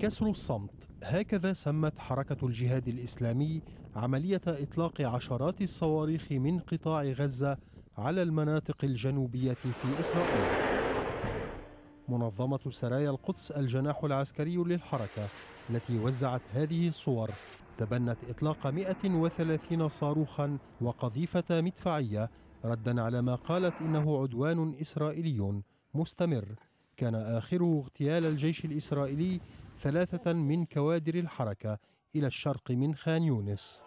كسر الصمت هكذا سمت حركة الجهاد الإسلامي عملية إطلاق عشرات الصواريخ من قطاع غزة على المناطق الجنوبية في إسرائيل منظمة سرايا القدس الجناح العسكري للحركة التي وزعت هذه الصور تبنت إطلاق 130 صاروخا وقذيفة مدفعية ردا على ما قالت إنه عدوان إسرائيلي مستمر كان آخره اغتيال الجيش الإسرائيلي ثلاثة من كوادر الحركة إلى الشرق من خان يونس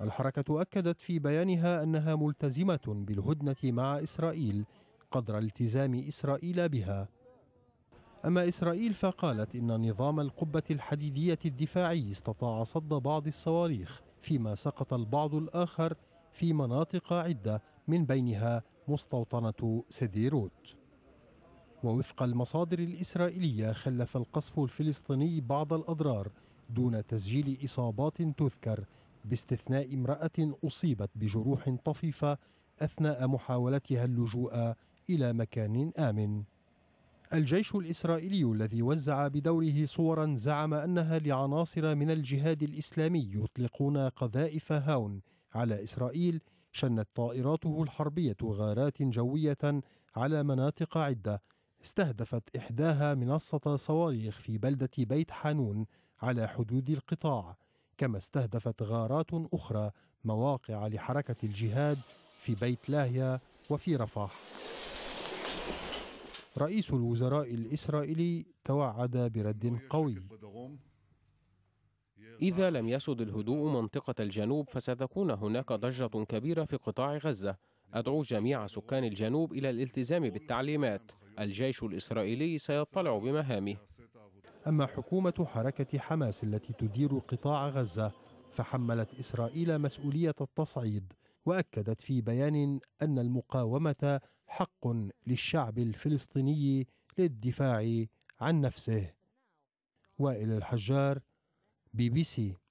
الحركة أكدت في بيانها أنها ملتزمة بالهدنة مع إسرائيل قدر التزام إسرائيل بها أما إسرائيل فقالت إن نظام القبة الحديدية الدفاعي استطاع صد بعض الصواريخ فيما سقط البعض الآخر في مناطق عدة من بينها مستوطنة سديروت ووفق المصادر الإسرائيلية خلف القصف الفلسطيني بعض الأضرار دون تسجيل إصابات تذكر باستثناء امرأة أصيبت بجروح طفيفة أثناء محاولتها اللجوء إلى مكان آمن الجيش الإسرائيلي الذي وزع بدوره صورا زعم أنها لعناصر من الجهاد الإسلامي يطلقون قذائف هاون على إسرائيل شنت طائراته الحربية غارات جوية على مناطق عدة استهدفت إحداها منصة صواريخ في بلدة بيت حانون على حدود القطاع كما استهدفت غارات أخرى مواقع لحركة الجهاد في بيت لاهيا وفي رفح رئيس الوزراء الإسرائيلي توعد برد قوي إذا لم يسد الهدوء منطقة الجنوب فستكون هناك ضجة كبيرة في قطاع غزة أدعو جميع سكان الجنوب إلى الالتزام بالتعليمات الجيش الإسرائيلي سيطلع بمهامه أما حكومة حركة حماس التي تدير قطاع غزة فحملت إسرائيل مسؤولية التصعيد وأكدت في بيان أن المقاومة حق للشعب الفلسطيني للدفاع عن نفسه وائل الحجار بي بي سي